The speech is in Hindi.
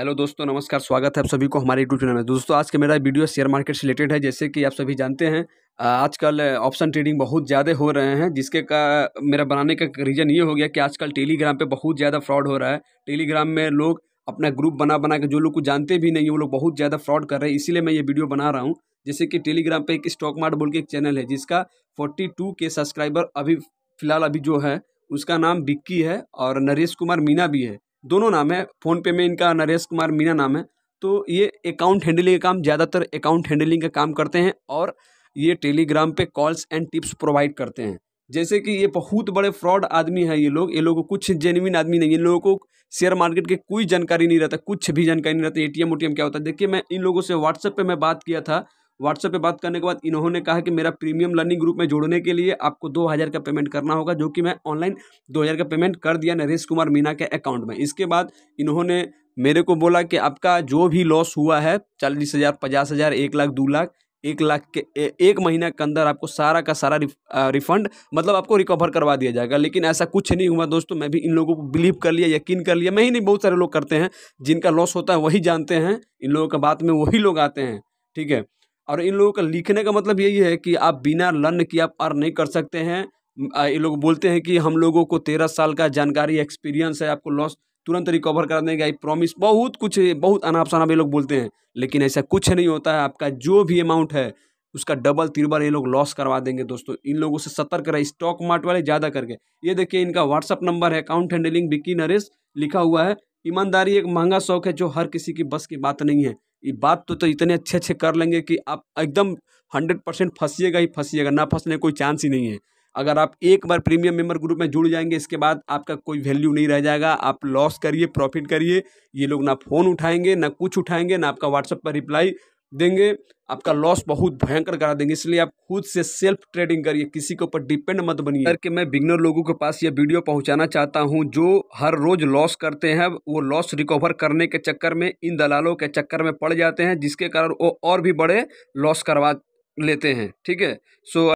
हेलो दोस्तों नमस्कार स्वागत है आप सभी को हमारे यूट्यूब चैनल में दोस्तों आज का मेरा वीडियो शेयर मार्केट से रिलेटेड है जैसे कि आप सभी जानते हैं आजकल ऑप्शन ट्रेडिंग बहुत ज़्यादा हो रहे हैं जिसके का मेरा बनाने का रीज़न ये हो गया कि आजकल टेलीग्राम पे बहुत ज़्यादा फ्रॉड हो रहा है टेलीग्राम में लोग अपना ग्रुप बना बना के जो लोग को जानते भी नहीं वो लोग बहुत ज़्यादा फ्रॉड कर रहे हैं इसीलिए मैं ये वीडियो बना रहा हूँ जैसे कि टेलीग्राम पर एक स्टॉक मार्ट बोल के एक चैनल है जिसका फोर्टी के सब्सक्राइबर अभी फ़िलहाल अभी जो है उसका नाम बिक्की है और नरेश कुमार मीना भी है दोनों नाम है फ़ोनपे में इनका नरेश कुमार मीना नाम है तो ये अकाउंट हैंडलिंग का काम ज़्यादातर अकाउंट हैंडलिंग का काम करते हैं और ये टेलीग्राम पे कॉल्स एंड टिप्स प्रोवाइड करते हैं जैसे कि ये बहुत बड़े फ्रॉड आदमी हैं ये लोग ये लोग कुछ जेनविन आदमी नहीं इन लोगों को शेयर मार्केट की कोई जानकारी नहीं रहता कुछ भी जानकारी नहीं रहती ए टी एम क्या होता है देखिए मैं इन लोगों से व्हाट्सएप पर मैं बात किया था व्हाट्सएप पे बात करने के बाद इन्होंने कहा कि मेरा प्रीमियम लर्निंग ग्रुप में जोड़ने के लिए आपको दो हज़ार का पेमेंट करना होगा जो कि मैं ऑनलाइन दो हज़ार का पेमेंट कर दिया नरेश कुमार मीना के अकाउंट में इसके बाद इन्होंने मेरे को बोला कि आपका जो भी लॉस हुआ है चालीस हज़ार पचास हज़ार एक लाख दो लाख एक लाख के एक महीना के अंदर आपको सारा का सारा रिफंड मतलब आपको रिकवर करवा दिया जाएगा लेकिन ऐसा कुछ नहीं हुआ दोस्तों मैं भी इन लोगों को बिलीव कर लिया यकीन कर लिया मैं ही नहीं बहुत सारे लोग करते हैं जिनका लॉस होता है वही जानते हैं इन लोगों के बात में वही लोग आते हैं ठीक है और इन लोगों का लिखने का मतलब यही है कि आप बिना लर्न किए आप अर्न नहीं कर सकते हैं ये लोग बोलते हैं कि हम लोगों को तेरह साल का जानकारी एक्सपीरियंस है आपको लॉस तुरंत रिकवर कर देंगे आई प्रॉमिस बहुत कुछ बहुत अनाप शनाप ये लोग बोलते हैं लेकिन ऐसा कुछ नहीं होता है आपका जो भी अमाउंट है उसका डबल तिरबल ये लोग लॉस करवा देंगे दोस्तों इन लोगों से सतर्क रहे स्टॉक मार्ट वाले ज़्यादा करके ये देखिए इनका व्हाट्सअप नंबर है अकाउंट हैंडलिंग बिक्की नरेश लिखा हुआ है ईमानदारी एक महंगा शौक है जो हर किसी की बस की बात नहीं है ये बात तो, तो इतने अच्छे अच्छे कर लेंगे कि आप एकदम हंड्रेड परसेंट फंसीएगा ही फंसीएगा ना फंसने कोई चांस ही नहीं है अगर आप एक बार प्रीमियम मेंबर ग्रुप में जुड़ जाएंगे इसके बाद आपका कोई वैल्यू नहीं रह जाएगा आप लॉस करिए प्रॉफिट करिए ये लोग ना फ़ोन उठाएंगे ना कुछ उठाएंगे ना आपका व्हाट्सएप पर रिप्लाई देंगे आपका लॉस बहुत भयंकर करा देंगे इसलिए आप खुद से सेल्फ ट्रेडिंग करिए किसी के ऊपर डिपेंड मत बनिए करके मैं बिगनर लोगों के पास ये वीडियो पहुंचाना चाहता हूं जो हर रोज लॉस करते हैं वो लॉस रिकवर करने के चक्कर में इन दलालों के चक्कर में पड़ जाते हैं जिसके कारण वो और भी बड़े लॉस करवा लेते हैं ठीक है सो